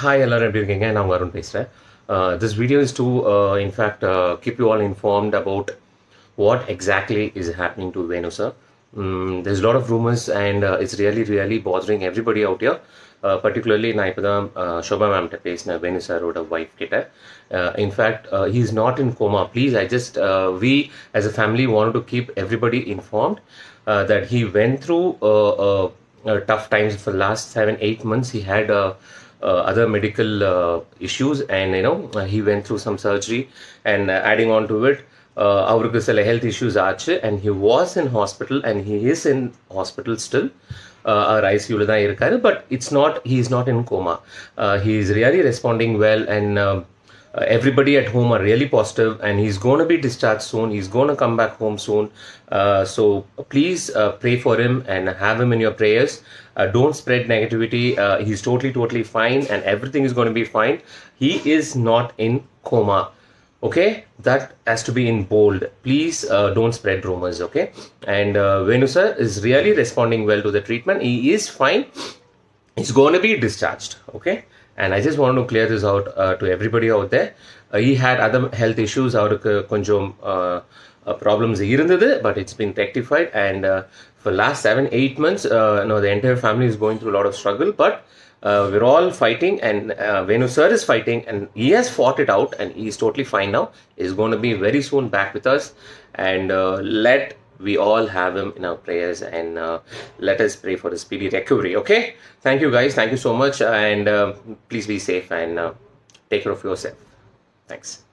Hi எல்லோரும் எப்படி இருக்கீங்க நான் உங்கள் அருண் பேசுகிறேன் this video is to in fact keep you all informed about what exactly is happening to Venu sir there's a lot of rumors and uh, it's really really bothering everybody out here uh, particularly நான் இப்போ தான் ஷோபா மேம்கிட்ட பேசினேன் வேணு சாரோட wife கிட்ட in fact he is not in coma please I just we as a family want to keep everybody informed that he went through tough times for last seven eight months he had Uh, other medical uh, issues, and you know he went through some surgery. And uh, adding on to it, அவருக்கு சில health issues ஆச்சு and he was in hospital and he is in hospital still அவர் ஐசியூவில் தான் இருக்காரு but it's not he is not in coma he is really responding well and uh, everybody at home are really positive and he's going to be discharged soon he's going to come back home soon uh, so please uh, pray for him and have him in your prayers uh, don't spread negativity uh, he's totally totally fine and everything is going to be fine he is not in coma okay that has to be in bold please uh, don't spread rumors okay and uh, venu sir is really responding well to the treatment he is fine he's going to be discharged okay and I just clear this out uh, to everybody out there. Uh, he had other health issues, ఈ had other health issues அவருக்கு கொஞ்சம் problems uh, இருந்தது but it's been rectified and for last seven eight months no the entire family is going through lot of struggle but But we're all fighting and uh, Venu sir is fighting and he has fought it out and he's totally fine now. He's going to be very soon back with us and let we all have him in our prayers and uh, let us pray for a speedy recovery okay thank you guys thank you so much and uh, please be safe and uh, take care of yourself thanks